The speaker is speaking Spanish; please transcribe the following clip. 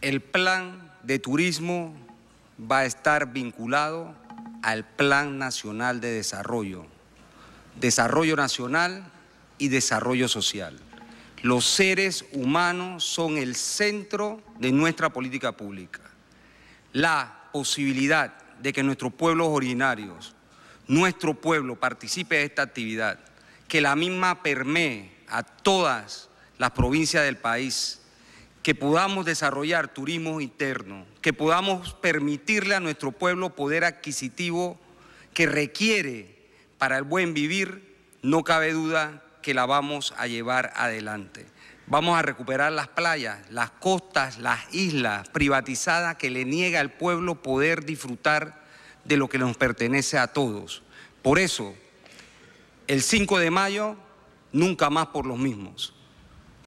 el plan de turismo va a estar vinculado al Plan Nacional de Desarrollo, Desarrollo Nacional y Desarrollo Social. Los seres humanos son el centro de nuestra política pública. La posibilidad de que nuestros pueblos originarios, nuestro pueblo participe de esta actividad, que la misma permee a todas las provincias del país, que podamos desarrollar turismo interno, que podamos permitirle a nuestro pueblo poder adquisitivo que requiere para el buen vivir, no cabe duda que la vamos a llevar adelante. Vamos a recuperar las playas, las costas, las islas privatizadas que le niega al pueblo poder disfrutar de lo que nos pertenece a todos. Por eso, el 5 de mayo, nunca más por los mismos.